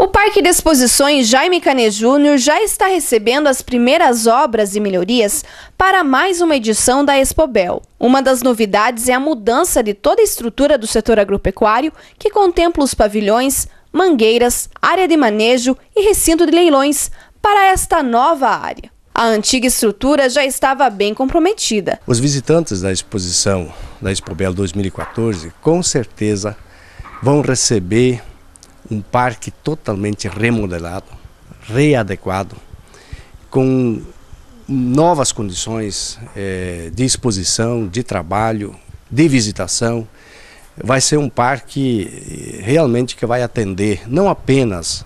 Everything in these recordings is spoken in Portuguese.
O Parque de Exposições Jaime Canet Júnior já está recebendo as primeiras obras e melhorias para mais uma edição da Expobel. Uma das novidades é a mudança de toda a estrutura do setor agropecuário, que contempla os pavilhões, mangueiras, área de manejo e recinto de leilões, para esta nova área. A antiga estrutura já estava bem comprometida. Os visitantes da exposição da Expobel 2014 com certeza vão receber um parque totalmente remodelado, readequado, com novas condições é, de exposição, de trabalho, de visitação. Vai ser um parque eh, realmente que vai atender não apenas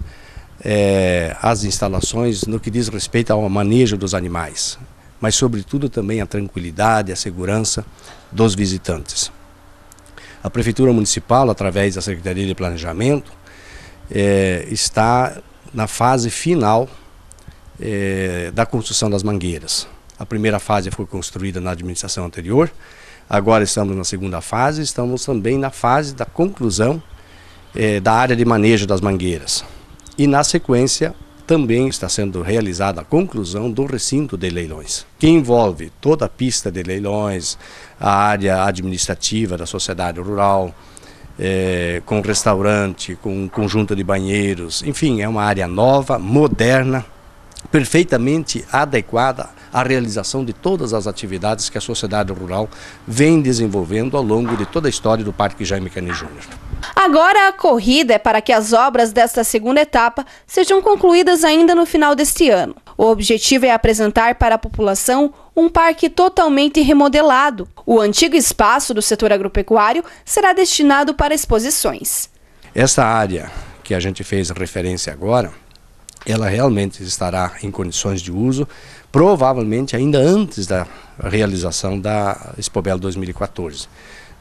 é, as instalações no que diz respeito ao manejo dos animais, mas sobretudo também a tranquilidade, a segurança dos visitantes. A Prefeitura Municipal, através da Secretaria de Planejamento, é, está na fase final é, da construção das mangueiras. A primeira fase foi construída na administração anterior, agora estamos na segunda fase, estamos também na fase da conclusão é, da área de manejo das mangueiras. E na sequência também está sendo realizada a conclusão do recinto de leilões, que envolve toda a pista de leilões, a área administrativa da sociedade rural, é, com restaurante, com um conjunto de banheiros, enfim, é uma área nova, moderna, perfeitamente adequada à realização de todas as atividades que a sociedade rural vem desenvolvendo ao longo de toda a história do Parque Jaime Cani Júnior. Agora a corrida é para que as obras desta segunda etapa sejam concluídas ainda no final deste ano. O objetivo é apresentar para a população um parque totalmente remodelado. O antigo espaço do setor agropecuário será destinado para exposições. Essa área que a gente fez referência agora, ela realmente estará em condições de uso, provavelmente ainda antes da realização da Expobel 2014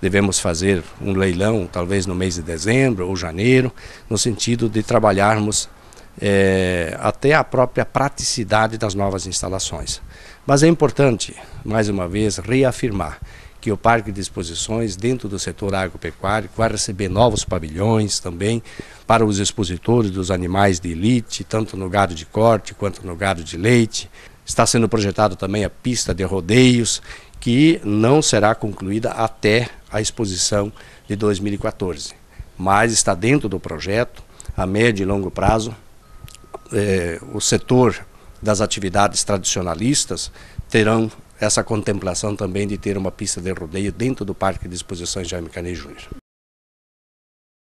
devemos fazer um leilão, talvez no mês de dezembro ou janeiro, no sentido de trabalharmos é, até a própria praticidade das novas instalações. Mas é importante, mais uma vez, reafirmar que o Parque de Exposições, dentro do setor agropecuário, vai receber novos pavilhões também para os expositores dos animais de elite, tanto no gado de corte quanto no gado de leite. Está sendo projetado também a pista de rodeios, que não será concluída até a exposição de 2014, mas está dentro do projeto a médio e longo prazo é, o setor das atividades tradicionalistas terão essa contemplação também de ter uma pista de rodeio dentro do Parque de Exposições Jaime Canet Júnior.